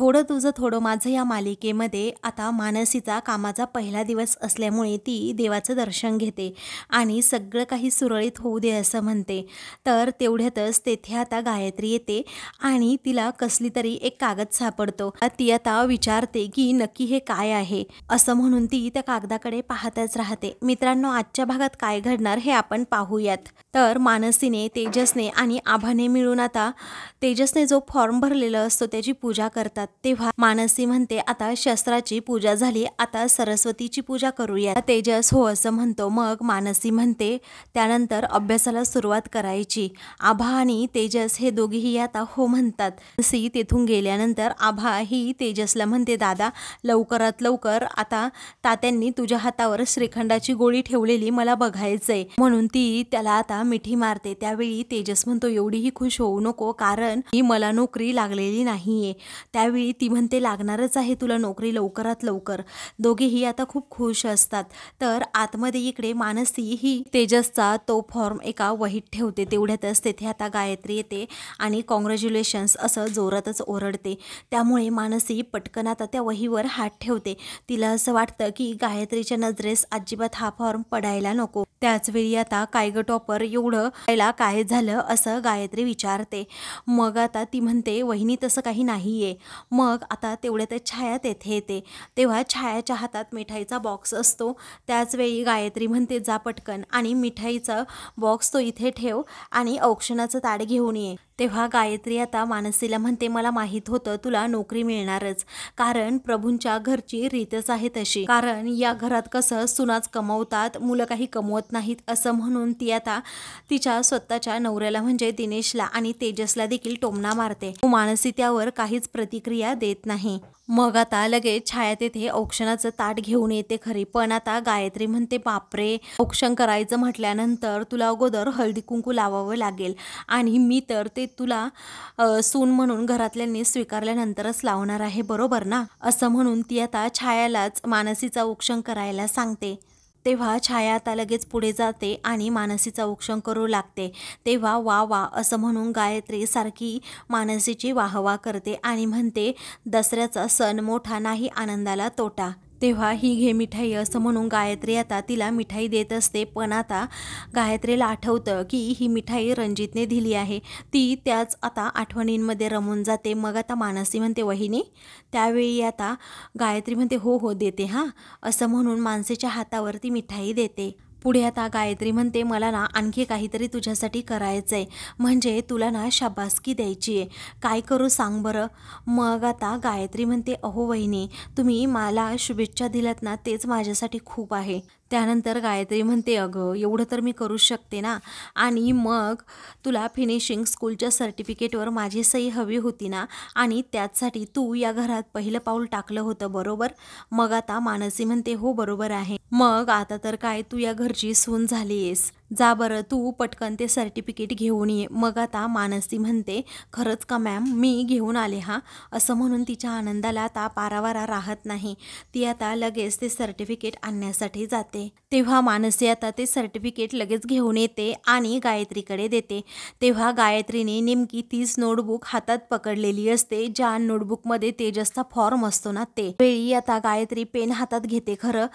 थोडं तुझं थोडं माझं या मालिकेमध्ये आता मानसीचा कामाचा पहिला दिवस असल्यामुळे ती देवाचं दर्शन घेते आणि सगळं काही सुरळीत होऊ दे असं म्हणते तर तेवढ्यातच तेथे आता गायत्री येते आणि तिला कसली तरी एक कागद सापडतो ती आता विचारते की नक्की हे काय आहे असं म्हणून ती त्या कागदाकडे पाहतच राहते मित्रांनो आजच्या भागात काय घडणार हे आपण पाहूयात तर मानसीने तेजसने आणि आभाने मिळून आता तेजसने जो फॉर्म भरलेला असतो त्याची पूजा करतात तेव्हा मानसी म्हणते आता शस्त्राची पूजा झाली आता सरस्वतीची पूजा करूया तेजस हो असं म्हणतो मग मानसी म्हणते त्यानंतर अभ्यासाला सुरुवात करायची आभा आणि तेजस हे दोघेही आता हो म्हणतात सी तेथून गेल्यानंतर आभा ही तेजसला म्हणते दादा लवकरात लवकर आता तात्यांनी तुझ्या हातावर श्रीखंडाची गोळी ठेवलेली मला बघायचंय म्हणून ती त्याला आता मिठी मारते त्यावेळी तेजस म्हणतो एवढीही खुश होऊ नको कारण ही मला नोकरी लागलेली नाहीये त्यावेळी ती म्हणते लागणारच आहे तुला नोकरी लवकरात लवकर दोघेही आता खूप खुश असतात तर आतमध्ये इकडे मानसी ही तेजसचा तो फॉर्म एका वहीत ठेवते तेवढ्यातच तेथे आता गायत्री येते आणि कॉंग्रॅच्युलेशन्स असं जोरातच ओरडते त्यामुळे मानसी पटकन आता त्या वहीवर हात ठेवते तिला असं वाटतं की गायत्रीच्या नजरेस अजिबात हा फॉर्म पडायला नको त्याचवेळी आता कायगटॉपर एवढं त्याला काय झालं असं गायत्री विचारते मग आता ती म्हणते वहिनी तसं काही नाही आहे मग आता तेवढ्या त्या छाया तेथे येते तेव्हा छायाच्या हातात मिठाईचा बॉक्स असतो त्याचवेळी गायत्री म्हणते जा पटकन आणि मिठाईचा बॉक्स तो इथे ठेव आणि औक्षणाचं ताड घेऊन ये तेव्हा गायत्री आता मानसीला म्हणते मला माहीत होतं तुला नोकरी मिळणारच कारण प्रभूंच्या घरची रीतच आहे तशी कारण या घरात कसं सुनाच कमवतात मुलं काही कमवत नाहीत असं म्हणून ती आता तिच्या स्वतःच्या नवऱ्याला म्हणजे दिनेशला आणि तेजसला देखील टोमणा मारते मानसी त्यावर काहीच प्रतिक्रिया देत नाही मग आता लगेच छाया तेथे औक्षणाचं ताट घेऊन येते खरी पण आता गायत्री म्हणते बापरे औक्षण करायचं म्हटल्यानंतर तुला अगोदर हळदी कुंकू लावावं लागेल आणि मी तर ते तुला सून म्हणून घरातल्यांनी स्वीकारल्यानंतरच लावणार आहे बरोबर ना असं म्हणून ती आता छायालाच मानसीचा औक्षण करायला सांगते तेव्हा छाया आता लगेच पुढे जाते आणि मानसीचा उक्षण करू लागते तेव्हा वा वा असं म्हणून गायत्री सारखी मानसीची वाहवा करते आणि म्हणते दसऱ्याचा सण मोठा नाही आनंदाला तोटा तेव्हा ही घे मिठाई असं म्हणून गायत्री आता तिला मिठाई देत असते पण आता गायत्रीला आठवतं की ही मिठाई रणजितने दिली आहे ती त्याच आता आठवणींमध्ये रमून जाते मग आता मानसी म्हणते वहिनी त्यावेळी आता गायत्री म्हणते हो हो देते हां असं म्हणून मानसीच्या हातावरती मिठाई देते पुढे आता गायत्री म्हणते मला ना आणखी काहीतरी तुझ्यासाठी करायचं आहे म्हणजे तुला ना शाबासकी द्यायची आहे काय करू सांग बरं मग आता गायत्री म्हणते अहो वहिनी तुम्ही मला शुभेच्छा दिल्यात ना तेच माझ्यासाठी खूप आहे त्यानंतर गायत्री म्हणते अगं एवढं तर मी करू शकते ना आणि मग तुला फिनिशिंग स्कूलच्या सर्टिफिकेटवर माझी सही हवी होती ना आणि त्याचसाठी तू या घरात पहिलं पाऊल टाकलं होतं बरोबर मग आता मानसी म्हणते हो बरोबर आहे मग आता तर काय तू या घरची सून झाली आहेस जा बरं तू पटकन ते सर्टिफिकेट घेऊन ये मग आता मानसी म्हणते खरंच का मॅम मी घेऊन आले हा असं म्हणून तिच्या आनंदाला आता पारावारा राहत नाही ती आता लगेच ते सर्टिफिकेट आणण्यासाठी जाते तेव्हा मानसी आता ते सर्टिफिकेट लगेच घेऊन येते आणि गायत्रीकडे देते तेव्हा गायत्रीने नेमकी तीच नोटबुक हातात पकडलेली असते ज्या नोटबुकमध्ये तेजसचा फॉर्म असतो ना ते वेळी आता गायत्री पेन हातात घेते खरं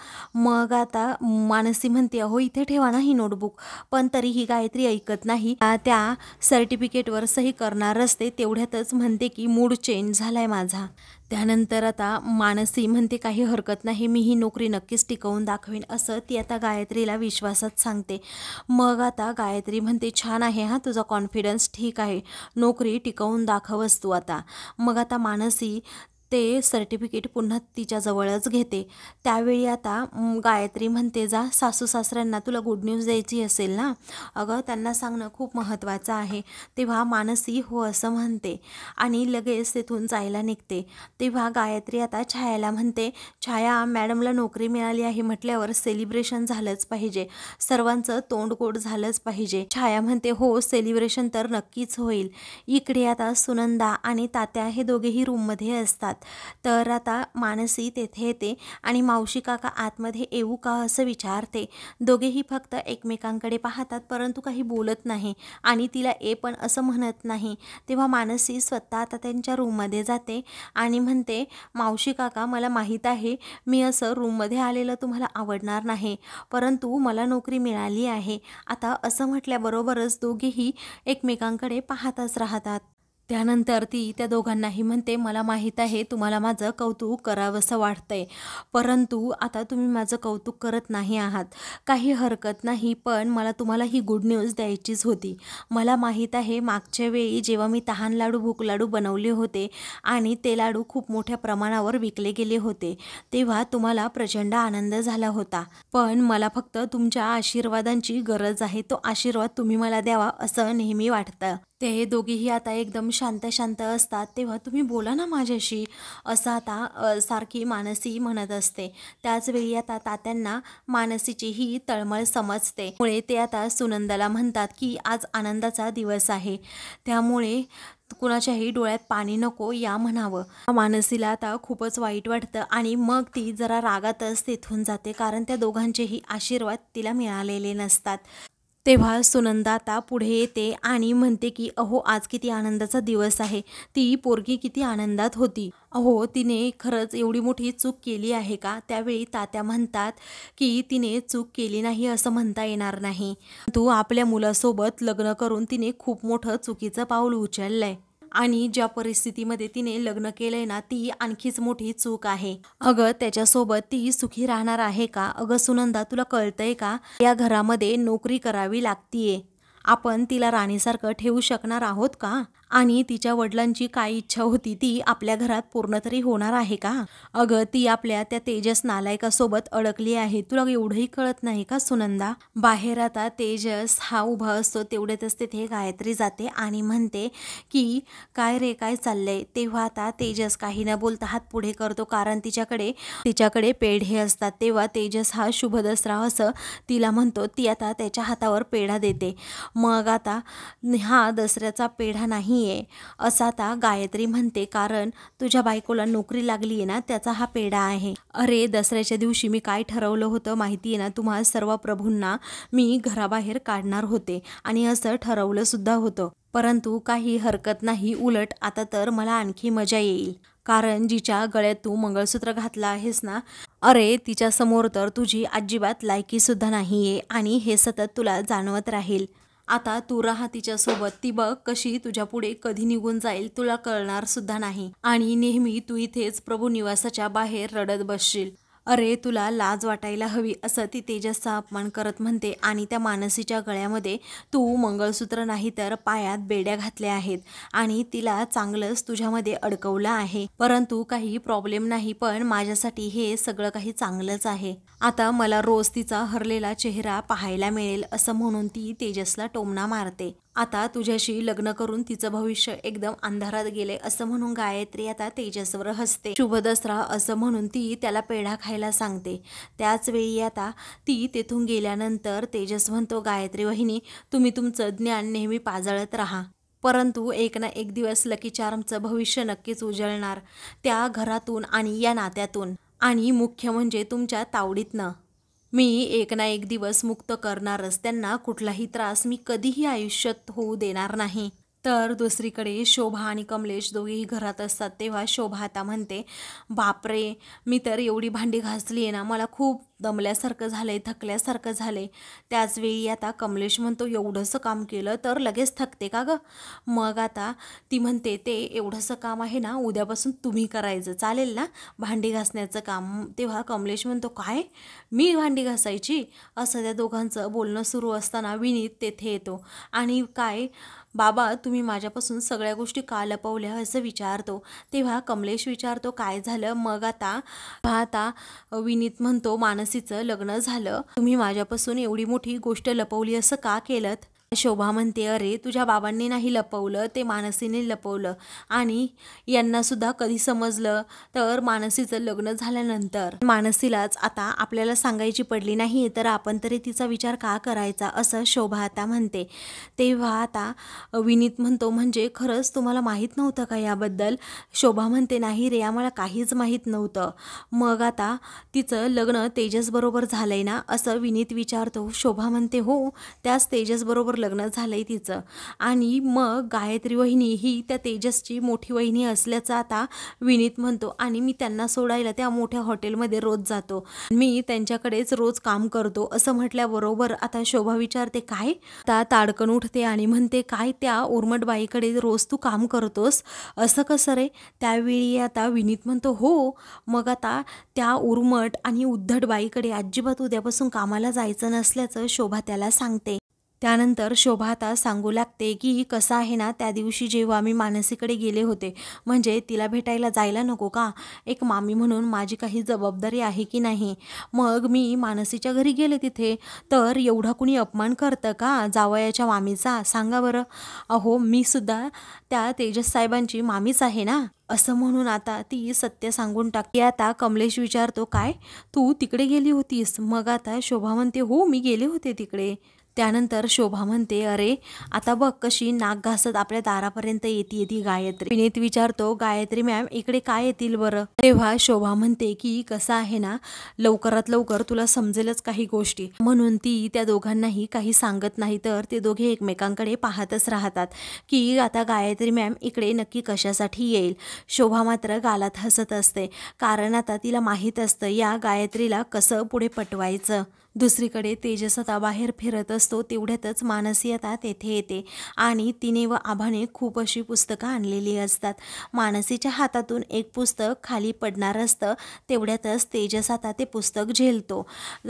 मग आता मानसी म्हणते अहो इथे ठेवा ना ही नोटबुक पण तरीही गायत्री ऐकत नाही त्या सर्टिफिकेटवर सही करणार असते तेवढ्यातच म्हणते की मूड चेंज झालाय माझा त्यानंतर आता मानसी म्हणते काही हरकत नाही मी ही नोकरी नक्कीच टिकवून दाखवेन असं ती आता गायत्रीला विश्वासात सांगते मग आता गायत्री म्हणते छान आहे हा तुझा कॉन्फिडन्स ठीक आहे नोकरी टिकवून दाखवस तू आता मग आता मानसी ते सर्टिफिकेट पुन्हा तिच्याजवळच घेते त्यावेळी आता गायत्री म्हणते जा सासू सासऱ्यांना तुला गुड न्यूज द्यायची असेल ना अगं त्यांना सांगणं खूप महत्त्वाचं आहे तेव्हा मानसी हो असं म्हणते आणि लगेच तिथून जायला निघते तेव्हा गायत्री आता छायाला म्हणते छाया मॅडमला नोकरी मिळाली आहे म्हटल्यावर सेलिब्रेशन झालंच पाहिजे सर्वांचं तोंडकोड झालंच पाहिजे छाया म्हणते हो सेलिब्रेशन तर नक्कीच होईल इकडे आता सुनंदा आणि तात्या हे दोघेही रूममध्ये असतात तर आता मानसी तेथे येते आणि मावशी काका आतमध्ये येऊ का असं विचारते दोघेही फक्त एकमेकांकडे पाहतात परंतु काही बोलत नाही आणि तिला ए पण असं म्हणत नाही तेव्हा मानसी स्वतः आता त्यांच्या रूममध्ये जाते आणि म्हणते मावशी काका मला माहीत आहे मी असं रूममध्ये आलेलं तुम्हाला आवडणार नाही परंतु मला नोकरी मिळाली आहे आता असं म्हटल्याबरोबरच दोघेही एकमेकांकडे पाहतच राहतात त्यानंतर ती त्या दोघांनाही म्हणते मला माहीत आहे तुम्हाला माझं कौतुक करावंसं वाटतंय परंतु आता तुम्ही माझं कौतुक करत नाही आहात काही हरकत नाही पण मला तुम्हाला ही गुड न्यूज द्यायचीच होती मला माहीत आहे मागच्या वेळी जेव्हा मी तहान लाडू भूक लाडू बनवले होते आणि ते लाडू खूप मोठ्या प्रमाणावर विकले गेले होते तेव्हा तुम्हाला प्रचंड आनंद झाला होता पण मला फक्त तुमच्या आशीर्वादांची गरज आहे तो आशीर्वाद तुम्ही मला द्यावा असं नेहमी वाटतं ते दोघेही आता एकदम शांत शांत असतात तेव्हा तुम्ही बोला ना माझ्याशी असं आता सारखी मानसी म्हणत असते त्याचवेळी आता तात्यांना मानसीचीही तळमळ समजते मुळे ते आता सुनंदाला म्हणतात की आज आनंदाचा दिवस आहे त्यामुळे कुणाच्याही डोळ्यात पाणी नको या म्हणावं मानसीला आता खूपच वाईट वाटतं आणि मग ती जरा रागातच तेथून जाते कारण त्या दोघांचेही आशीर्वाद तिला मिळालेले नसतात तेव्हा सुनंदाता पुढे येते आणि म्हणते की अहो आज किती आनंदाचा दिवस आहे ती पोरगी किती आनंदात होती अहो तिने खरंच एवढी मोठी चूक केली आहे का त्यावेळी तात्या म्हणतात की तिने चूक केली नाही असं म्हणता येणार नाही तू आपल्या मुलासोबत लग्न करून तिने खूप मोठं चुकीचं पाऊल उचललं आहे आणि ज्या परिस्थितीमध्ये तिने लग्न केलंय ना ती आणखीच मोठी चूक आहे अगं त्याच्यासोबत ती सुखी राहणार आहे का अगं सुनंदा तुला कळतंय का या घरामध्ये नोकरी करावी लागतीये आपण तिला राणीसारखं ठेवू शकणार आहोत का आणि तिच्या वडिलांची काय इच्छा होती ती आपल्या घरात पूर्ण तरी होणार आहे का अगं ती आपल्या त्या तेजस नालायकासोबत अडकली आहे तुला एवढंही कळत नाही का सुनंदा बाहेर आता तेजस हा उभा असतो तेवढ्यातच तिथे गायत्री जाते आणि म्हणते की काय रे काय चाललंय तेव्हा आता तेजस काही न बोलता हात पुढे करतो कारण तिच्याकडे तिच्याकडे पेढे असतात तेव्हा तेजस हा शुभ दसरा असं तिला म्हणतो ती आता त्याच्या हातावर पेढा देते मग आता हा दसऱ्याचा पेढा नाही नाही आहे असं आता गायत्री म्हणते कारण तुझ्या बायकोला नोकरी लागली आहे ना त्याचा हा पेडा आहे अरे दसऱ्याच्या दिवशी मी काय ठरवलं होतं माहिती आहे ना तुम्हा सर्व प्रभूंना मी घराबाहेर काढणार होते आणि असं ठरवलं सुद्धा होतं परंतु काही हरकत नाही उलट आता तर मला आणखी मजा येईल कारण जिच्या गळ्यात तू मंगळसूत्र घातलं आहेस ना अरे तिच्यासमोर तर तुझी अजिबात लायकीसुद्धा नाही आहे आणि हे सतत तुला जाणवत राहील आता तू राहा सोबत ती बघ कशी तुझ्या पुढे कधी निघून जाईल तुला कळणार सुद्धा नाही आणि नेहमी तू इथेच प्रभू निवासाच्या बाहेर रडत बसशील अरे तुला लाज वाटायला हवी असं ती तेजसचा अपमान करत म्हणते आणि त्या मानसीच्या गळ्यामध्ये तू मंगळसूत्र नाही तर पायात बेड्या घातल्या आहेत आणि तिला चांगलंच तुझ्यामध्ये अडकवलं आहे परंतु काही प्रॉब्लेम नाही पण माझ्यासाठी हे सगळं काही चांगलंच आहे आता मला रोज तिचा हरलेला चेहरा पाहायला मिळेल असं म्हणून ती तेजसला टोमणा मारते आता तुझ्याशी लग्न करून तिचं भविष्य एकदम अंधारात गेले असं म्हणून गायत्री आता तेजसवर हसते शुभदसरा असं म्हणून ती त्याला पेढा खायला सांगते त्याचवेळी आता ती तेथून गेल्यानंतर तेजस म्हणतो गायत्री वहिनी तुम्ही तुमचं ज्ञान नेहमी पाजळत राहा परंतु एक ना एक दिवस लकी चार्मचं भविष्य नक्कीच उजळणार त्या घरातून आणि या नात्यातून आणि मुख्य म्हणजे तुमच्या तावडीतनं मी एक ना एक दिवस मुक्त करणारच त्यांना कुठलाही त्रास मी कधीही आयुष्यात होऊ देणार नाही तर दुसरीकडे शोभा आणि कमलेश दोघेही घरात असतात तेव्हा शोभा आता म्हणते बापरे मी तर एवढी भांडी घासली आहे ना मला खूप दमल्यासारखं झालं आहे थकल्यासारखं झालं आहे त्याचवेळी आता कमलेश म्हणतो एवढंसं काम केलं तर लगेच थकते का गं मग आता ती म्हणते ते एवढंसं काम आहे ना उद्यापासून तुम्ही करायचं चालेल ना भांडी घासण्याचं काम तेव्हा कमलेश म्हणतो काय मी भांडी घासायची असं त्या दोघांचं बोलणं सुरू असताना विनीत तेथे येतो आणि काय बाबा तुम्ही माझ्यापासून सगळ्या गोष्टी का लपवल्या असं विचारतो तेव्हा कमलेश विचारतो काय झालं मग आता पाहता विनीत म्हणतो मानसीचं लग्न झालं तुम्ही माझ्यापासून एवढी मोठी गोष्ट लपवली असं का केलं शोभा म्हणते अरे तुझ्या बाबांनी नाही लपवलं ते मानसीने लपवलं आणि यांनासुद्धा कधी समजलं तर मानसीचं लग्न झाल्यानंतर मानसीलाच आता आपल्याला सांगायची पडली नाही तर आपण तरी तिचा विचार का करायचा असं शोभा आता म्हणते तेव्हा आता विनीत म्हणतो म्हणजे खरंच तुम्हाला माहीत नव्हतं का याबद्दल शोभा म्हणते नाही रे आम्हाला काहीच माहीत नव्हतं मग आता तिचं लग्न तेजसबरोबर झालंय ना असं विनीत विचारतो शोभा म्हणते हो त्याच तेजसबरोबर लग्न झालंय तिचं आणि मग गायत्री वहिनी ही त्या तेजसची मोठी वहिनी असल्याचं आता विनीत म्हणतो आणि मी त्यांना सोडायला त्या मोठ्या हॉटेलमध्ये रोज जातो मी त्यांच्याकडेच रोज काम करतो असं म्हटल्याबरोबर आता शोभा विचारते काय आता ताडकन उठते आणि म्हणते काय त्या उर्मटबाईकडे रोज तू काम करतोस असं कसं रे त्यावेळी आता विनीत म्हणतो हो मग आता त्या उर्मट आणि उद्धटबाईकडे अजिबात उद्यापासून कामाला जायचं नसल्याचं शोभा त्याला सांगते त्यानंतर शोभा आता सांगू लागते की कसं आहे ना त्या दिवशी जेव्हा मी मानसीकडे गेले होते म्हणजे तिला भेटायला जायला नको का एक मामी म्हणून माझी काही जबाबदारी आहे की नाही मग मी मानसीच्या घरी गेले तिथे तर एवढा कुणी अपमान करतं का जावयाच्या मामीचा सांगा बरं अहो मी सुद्धा त्या तेजस साहेबांची मामीच आहे ना असं म्हणून आता ती सत्य सांगून टाकते आता कमलेश विचारतो काय तू तिकडे गेली होतीस मग आता शोभा म्हणते हो मी गेले होते तिकडे त्यानंतर शोभा म्हणते अरे आता बघ कशी नाक घासत आपल्या दारापर्यंत येते ती गायत्री विनीत विचारतो गायत्री मॅम इकडे काय येतील बरं तेव्हा शोभा म्हणते की कसं आहे ना लवकरात लवकर तुला समजेलच काही गोष्टी म्हणून ती त्या दोघांनाही काही सांगत नाही तर ते दोघे एकमेकांकडे पाहतच राहतात की आता गायत्री मॅम इकडे नक्की कशासाठी येईल शोभा मात्र गालात हसत असते कारण आता तिला माहीत असतं या गायत्रीला कसं पुढे पटवायचं दुसरीकडे तेजसता बाहेर फिरत असतो तेवढ्यातच मानसी आता तेथे येते आणि तिने व आभाने खूप अशी पुस्तकं आणलेली असतात मानसीच्या हातातून एक पुस्तक खाली पडणार असतं तेवढ्यातच तेजस आता ते पुस्तक झेलतो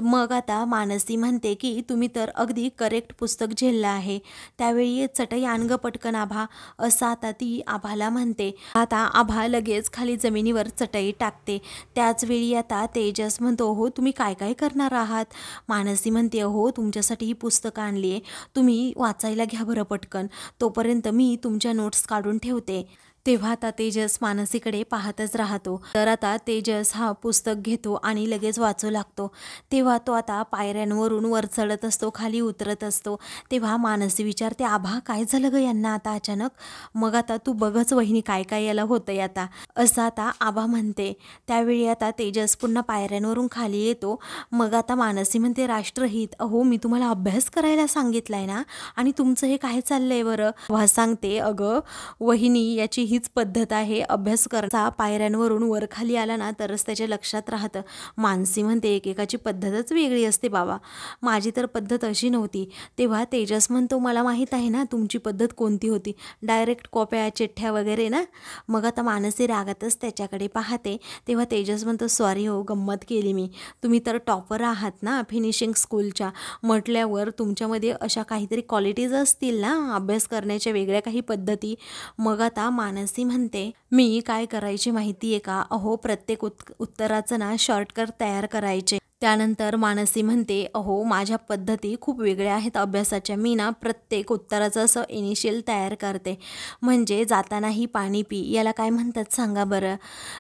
मग आता मानसी म्हणते की तुम्ही तर अगदी करेक्ट पुस्तक झेललं आहे त्यावेळी चटई आणग पटकन आभा असं आता ती आभाला म्हणते आता आभा लगेच खाली जमिनीवर चटई टाकते त्याचवेळी आता तेजस म्हणतो हो तुम्ही काय काय करणार आहात मानसी म्हणते हो तुमच्यासाठी ही पुस्तकं आणली आहे तुम्ही वाचायला घ्या बरं पटकन तोपर्यंत मी तुमच्या नोट्स काढून ठेवते तेव्हा आता तेजस मानसीकडे पाहतच राहतो तर आता तेजस हा पुस्तक घेतो आणि लगेच वाचू लागतो तेव्हा तो आता पायऱ्यांवरून वर चढत असतो खाली उतरत असतो तेव्हा मानसी विचारते आभा काय झालं ग यांना आता अचानक मग आता तू बघच वहिनी काय काय याला होतंय आता असं आता आबा म्हणते त्यावेळी आता तेजस पुन्हा पायऱ्यांवरून खाली येतो मग आता मानसी म्हणते राष्ट्रहित अहो मी तुम्हाला अभ्यास करायला सांगितलाय ना आणि तुमचं हे काय चाललंय बरं वा सांगते अगं वहिनी याची हीच पद्धत आहे अभ्यास करता पायऱ्यांवरून वर खाली आला ना तरच त्याच्या लक्षात राहतं मानसी म्हणते एकेकाची पद्धतच वेगळी असते बाबा माझी तर पद्धत अशी नव्हती तेव्हा तेजस म्हणतो मला माहीत आहे ना तुमची पद्धत कोणती होती डायरेक्ट कॉप्या चिठ्ठ्या वगैरे ना मग आता मानसी रागातच त्याच्याकडे पाहते तेव्हा तेजस म्हणतो सॉरी हो गंमत केली मी तुम्ही तर टॉपर आहात ना फिनिशिंग स्कूलच्या म्हटल्यावर तुमच्यामध्ये अशा काहीतरी क्वालिटीज असतील ना अभ्यास करण्याच्या वेगळ्या काही पद्धती मग आता मानस मानसी म्हणते मी काय करायची माहिती का अहो प्रत्येक उत्तराचं ना शॉर्टकट तयार करायचे त्यानंतर मानसी म्हणते अहो माझ्या पद्धती खूप वेगळ्या आहेत अभ्यासाच्या मी ना प्रत्येक उत्तराचं असं इनिशियल तयार करते म्हणजे जातानाही पाणी पी याला काय म्हणतात सांगा बरं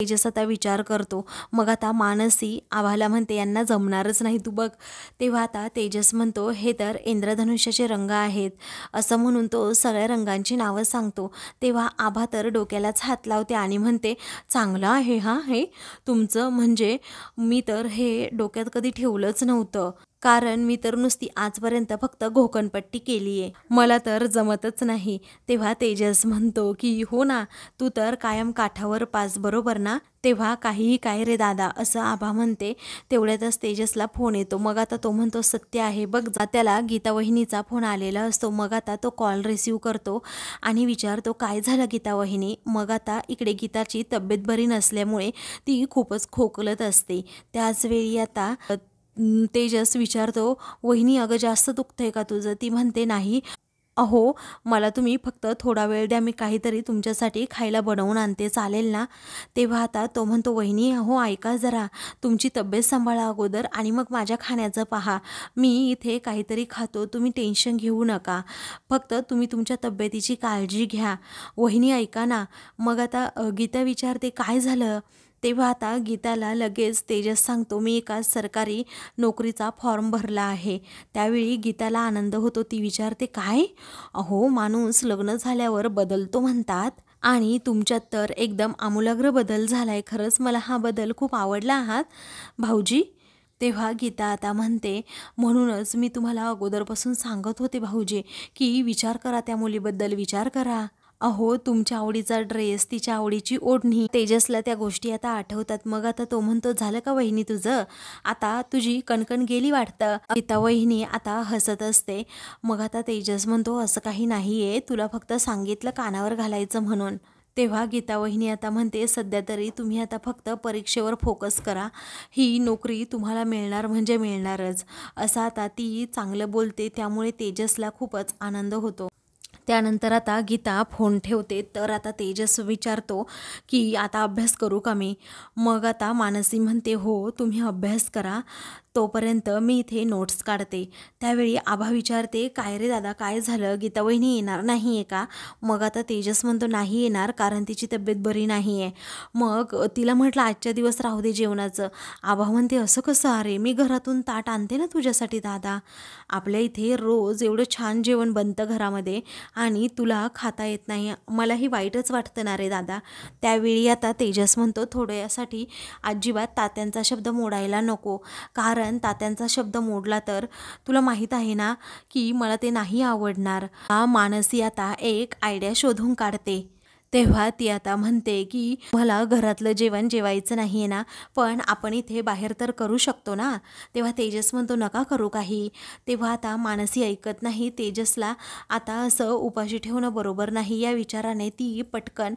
जसं आता विचार करतो मग आता मानसी आभाला म्हणते यांना जमणारच नाही तू बघ तेव्हा आता तेजस म्हणतो हे तर इंद्रधनुष्याचे रंग आहेत असं म्हणून तो सगळ्या रंगांची नावं सांगतो तेव्हा आभा तर डोक्यालाच हात लावते आणि म्हणते चांगलं आहे हा हे तुमचं म्हणजे मी तर हे डोक्यात कधी ठेवलंच नव्हतं कारण मी तर नुसती आजपर्यंत फक्त घोकणपट्टी केली आहे मला तर जमतच नाही तेव्हा तेजस म्हणतो की हो ना तू तर कायम काठावर पास बरोबर ना तेव्हा काहीही काय रे दादा असं आभा म्हणते तेवढ्यातच तेजसला फोन येतो मग आता तो म्हणतो सत्य आहे बघ जा त्याला गीता वहिनीचा फोन आलेला असतो मग आता तो कॉल रिसीव करतो आणि विचारतो काय झालं गीता वहिनी मग आता इकडे गीताची तब्येत बरी नसल्यामुळे ती खूपच खोकलत असते त्याचवेळी आता तेजस विचारतो वहिनी अगं जास्त दुखतं आहे का तुझं ती म्हणते नाही अहो मला तुम्ही फक्त थोडा वेळ द्या मी काहीतरी तुमच्यासाठी खायला बनवून आणते चालेल ना तेव्हा आता तो म्हणतो वहिनी अहो ऐका जरा तुमची तब्येत सांभाळा अगोदर आणि मग माझ्या खाण्याचं पहा मी इथे काहीतरी खातो तुम्ही टेन्शन घेऊ नका फक्त तुम्ही तुमच्या तब्येतीची काळजी घ्या वहिनी ऐका ना मग आता गीता विचारते काय झालं तेव्हा आता गीताला लगेच तेजस सांगतो मी एका सरकारी नोकरीचा फॉर्म भरला आहे त्यावेळी गीताला आनंद होतो ती विचारते काय अहो माणूस लग्न झाल्यावर बदलतो म्हणतात आणि तुमच्यात तर एकदम आमूलाग्र बदल झाला आहे खरंच मला हा बदल खूप आवडला आहात भाऊजी तेव्हा गीता आता म्हणते म्हणूनच मी तुम्हाला अगोदरपासून सांगत होते भाऊजी की विचार करा त्या मुलीबद्दल विचार करा अहो तुमच्या आवडीचा ड्रेस तिच्या आवडीची ओढणी तेजसला त्या गोष्टी आता आठवतात मग आता तो म्हणतो झालं का वहिनी तुझं आता तुझी कणकण गेली वाटतं गीता वहिनी आता हसत असते मग आता तेजस म्हणतो असं काही नाही आहे तुला फक्त सांगितलं कानावर घालायचं म्हणून तेव्हा गीता वहिनी आता म्हणते सध्या तरी तुम्ही आता फक्त परीक्षेवर फोकस करा ही नोकरी तुम्हाला मिळणार म्हणजे मिळणारच असं आता ती चांगलं बोलते त्यामुळे तेजसला खूपच आनंद होतो त्यानंतर आता गीता फोन ठेवते तर आता तेजस विचारतो की आता अभ्यास करू का मी मग आता मानसी म्हणते हो तुम्ही अभ्यास करा तोपर्यंत मी इथे नोट्स काढते त्यावेळी आभा विचारते काय रे दादा काय झालं गीता वहिनी येणार नाही आहे का मग आता तेजस म्हणतो नाही येणार कारण तिची तब्येत बरी नाही आहे मग तिला म्हटलं आजच्या दिवस राहू दे जेवणाचं आभा म्हणते असं कसं अरे मी घरातून ताट आणते ना तुझ्यासाठी दादा आपल्या इथे रोज एवढं छान जेवण बनतं घरामध्ये आणि तुला खाता येत नाही मलाही वाईटच वाटतं ना रे दादा त्यावेळी आता तेजस म्हणतो थोड्यासाठी अजिबात तात्यांचा शब्द मोडायला नको कारण कारण तात्यांचा शब्द मोडला तर तुला माहीत आहे ना की मला ते नाही आवडणार मानसी आता एक आयडिया शोधून काढते तेव्हा ती आता म्हणते की मला घरातलं जेवण जेवायचं नाही आहे ना पण आपण इथे बाहेर तर करू शकतो ना तेव्हा तेजस म्हणतो नका करू काही तेव्हा आता मानसी ऐकत नाही तेजसला आता असं उपाशी ठेवणं बरोबर नाही या विचाराने ती पटकन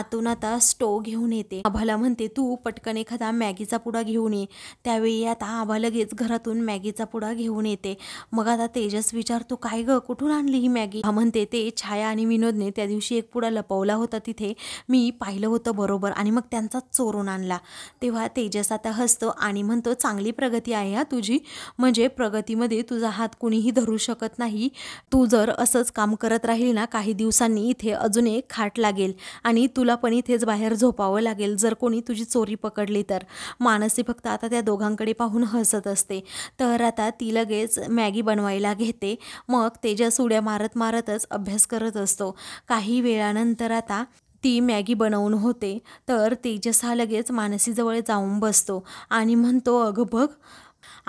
आतून आता स्टोव घेऊन येते आभाला म्हणते तू पटकन एखादा मॅगीचा पुडा घेऊन ये त्यावेळी आता आभा लगेच घरातून मॅगीचा पुडा घेऊन येते मग आता तेजस विचारतो काय ग कुठून आणली ही मॅगी म्हणते ते छाया आणि विनोदने त्या दिवशी एक पुडा लपवला होता होता तिथे मी पाहिलं होतं बरोबर आणि मग त्यांचा चोरून आणला तेव्हा तेजस आता हसतो आणि म्हणतो चांगली प्रगती आहे हा तुझी म्हणजे प्रगतीमध्ये तुझा हात कुणीही धरू शकत नाही तू जर असंच काम करत राहील ना काही दिवसांनी इथे अजून एक खाट लागेल आणि तुला पण इथेच बाहेर झोपावं लागेल जर कोणी तुझी चोरी पकडली तर मानसी फक्त आता त्या दोघांकडे पाहून हसत असते तर आता ती लगेच मॅगी बनवायला घेते मग तेजस उड्या मारत मारतच अभ्यास करत असतो काही वेळानंतर आता ती मॅगी बनवून होते तर तेजस हा लगेच मानसीजवळ जाऊन बसतो आणि म्हणतो अगं बघ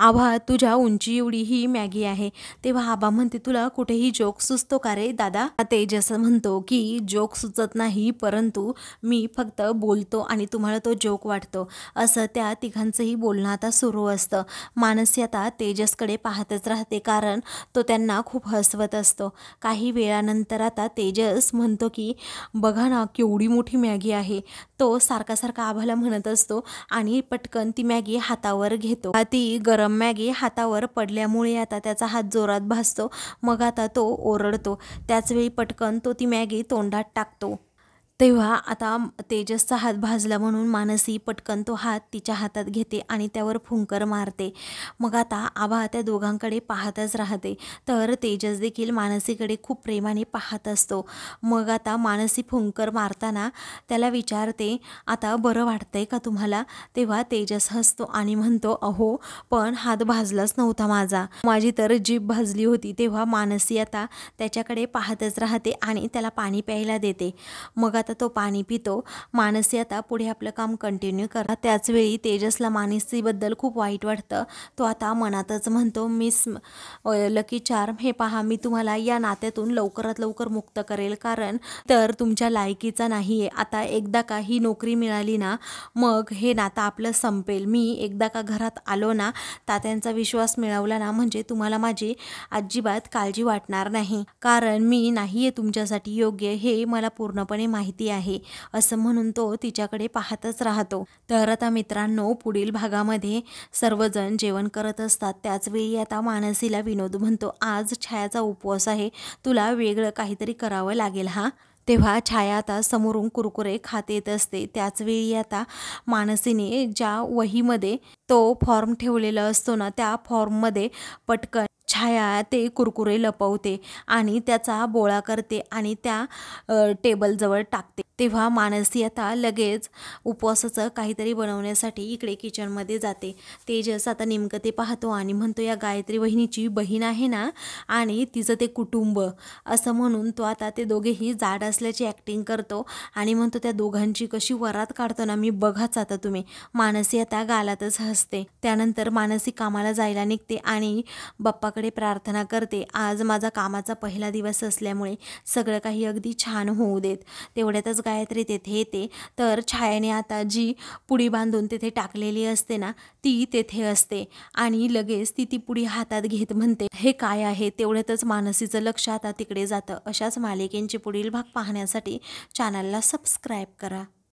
आभा तुझ्या उंची एवढी ही मॅगी आहे तेव्हा आबा म्हणते तुला कुठेही जोक सुचतो का रे दादा तेजस म्हणतो की जोक सुचत नाही परंतु मी फक्त बोलतो आणि तुम्हाला तो जोक वाटतो असं त्या तिघांचंही बोलणं आता सुरू असतं मानसी आता तेजसकडे पाहतच राहते कारण तो त्यांना खूप हसवत असतो काही वेळानंतर आता तेजस म्हणतो की बघा ना केवढी मोठी मॅगी आहे तो सारखा सारखा आभाला म्हणत असतो आणि पटकन ती मॅगी हातावर घेतो ती गरम मॅगी हातावर पडल्यामुळे आता त्याचा हात जोरात भासतो मग आता तो ओरडतो त्याचवेळी पटकन तो ती मॅगी तोंडात टाकतो तेव्हा आता तेजसचा हात भाजला म्हणून मानसी पटकन तो हात तिच्या हातात घेते आणि त्यावर फुंकर मारते मग आता आबा त्या दोघांकडे पाहतच राहते तर तेजस देखील मानसीकडे खूप प्रेमाने पाहत असतो मग आता मानसी फुंकर मारताना त्याला विचारते आता बरं वाटतंय का तुम्हाला तेव्हा तेजस हसतो आणि म्हणतो अहो पण हात भाजलाच नव्हता माझा माझी तर जीभ भाजली होती तेव्हा मानसी आता त्याच्याकडे पाहतच राहते आणि त्याला पाणी प्यायला देते मग आता तो पाणी पितो मानसी आता पुढे आपलं काम कंटिन्यू करतात त्याचवेळी तेजसला मानसीबद्दल खूप वाईट वाटतं तो आता मनातच म्हणतो मिस लकी चार्म हे पहा मी तुम्हाला या नात्यातून लवकरात लवकर मुक्त करेल कारण तर तुमच्या लायकीचा नाही आहे आता एकदा का ही नोकरी मिळाली ना मग हे नातं आपलं संपेल मी एकदा का घरात आलो ना तात्यांचा विश्वास मिळवला ना म्हणजे तुम्हाला माझी अजिबात काळजी वाटणार नाही कारण मी नाही आहे तुमच्यासाठी योग्य हे मला पूर्णपणे माहिती माहिती आहे असं म्हणून तो तिच्याकडे पाहतच राहतो तर आता मित्रांनो पुढील भागामध्ये सर्वजण जेवण करत असतात त्याचवेळी आता मानसीला विनोद म्हणतो आज छायाचा उपवास आहे तुला वेगळं काहीतरी करावं लागेल हा तेव्हा छाया आता समोरून कुरकुरे खात येत असते त्याचवेळी आता मानसीने ज्या वहीमध्ये तो फॉर्म ठेवलेला असतो ना त्या फॉर्ममध्ये पटकन छाया ते कुरकुरे लपवते आणि त्याचा बोळा करते आणि त्या टेबलजवळ टाकते तेव्हा मानसी आता लगेच उपवासाचं काहीतरी बनवण्यासाठी इकडे किचनमध्ये जाते तेजस आता नेमकं ते पाहतो आणि म्हणतो या गायत्री बहिणीची बहीण आहे ना आणि तिचं ते कुटुंब असं म्हणून तो आता ते दोघेही जाड असल्याची ॲक्टिंग करतो आणि म्हणतो त्या दोघांची कशी वरात काढतो ना मी बघाच आता तुम्ही मानसी आता गालातच हसते त्यानंतर मानसी कामाला जायला निघते आणि बाप्पा देवाकडे प्रार्थना करते आज माझा कामाचा पहिला दिवस असल्यामुळे सगळं काही अगदी छान होऊ देत तेवढ्यातच गायत्री तेथे येते तर छायाने आता जी पुडी बांधून तेथे टाकलेली असते ना ती तेथे असते आणि लगेच ती ती पुढी हातात घेत म्हणते हे काय आहे तेवढ्यातच मानसीचं लक्ष आता तिकडे जातं अशाच मालिकेंची पुढील भाग पाहण्यासाठी चॅनलला सबस्क्राईब करा